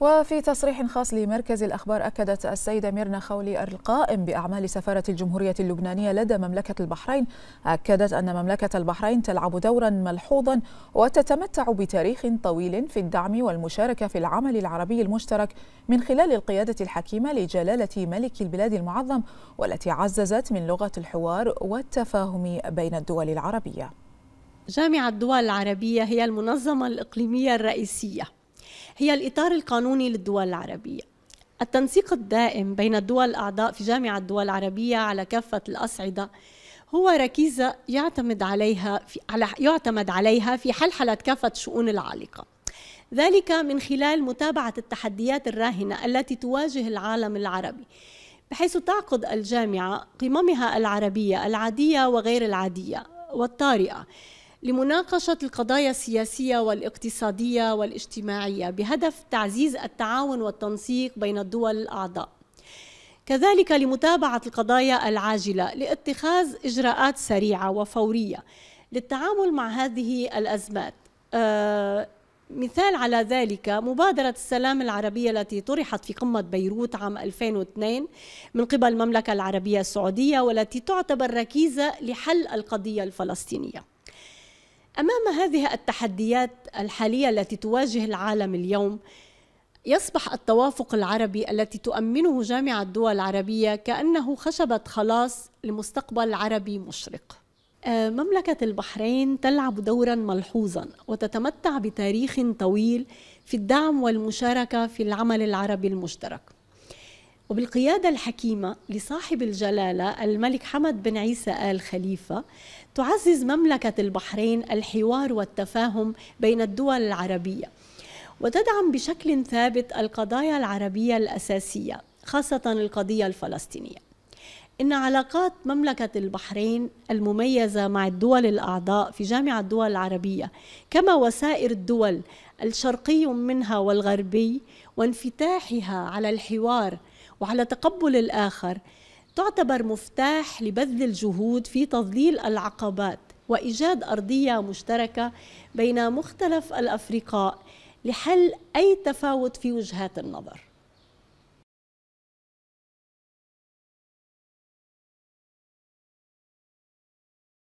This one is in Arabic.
وفي تصريح خاص لمركز الأخبار أكدت السيدة ميرنا خولي القائم بأعمال سفارة الجمهورية اللبنانية لدى مملكة البحرين أكدت أن مملكة البحرين تلعب دورا ملحوظا وتتمتع بتاريخ طويل في الدعم والمشاركة في العمل العربي المشترك من خلال القيادة الحكيمة لجلالة ملك البلاد المعظم والتي عززت من لغة الحوار والتفاهم بين الدول العربية جامعة الدول العربية هي المنظمة الإقليمية الرئيسية هي الإطار القانوني للدول العربية التنسيق الدائم بين الدول الأعضاء في جامعة الدول العربية على كافة الأصعدة هو ركيزة يعتمد عليها في على يعتمد عليها في حلحلة كافة الشؤون العالقة ذلك من خلال متابعة التحديات الراهنة التي تواجه العالم العربي بحيث تعقد الجامعة قممها العربية العادية وغير العادية والطارئة لمناقشة القضايا السياسية والاقتصادية والاجتماعية بهدف تعزيز التعاون والتنسيق بين الدول الأعضاء. كذلك لمتابعة القضايا العاجلة لاتخاذ إجراءات سريعة وفورية للتعامل مع هذه الأزمات. آه مثال على ذلك مبادرة السلام العربية التي طرحت في قمة بيروت عام 2002 من قبل المملكة العربية السعودية والتي تعتبر ركيزة لحل القضية الفلسطينية. امام هذه التحديات الحاليه التي تواجه العالم اليوم يصبح التوافق العربي التي تؤمنه جامعه الدول العربيه كانه خشبه خلاص لمستقبل عربي مشرق آه، مملكة البحرين تلعب دورا ملحوظا وتتمتع بتاريخ طويل في الدعم والمشاركة في العمل العربي المشترك وبالقيادة الحكيمة لصاحب الجلالة الملك حمد بن عيسى آل خليفة تعزز مملكة البحرين الحوار والتفاهم بين الدول العربية وتدعم بشكل ثابت القضايا العربية الأساسية خاصة القضية الفلسطينية إن علاقات مملكة البحرين المميزة مع الدول الأعضاء في جامعة الدول العربية كما وسائر الدول الشرقي منها والغربي وانفتاحها على الحوار وعلى تقبل الآخر تعتبر مفتاح لبذل الجهود في تظليل العقبات وإيجاد أرضية مشتركة بين مختلف الأفرقاء لحل أي تفاوت في وجهات النظر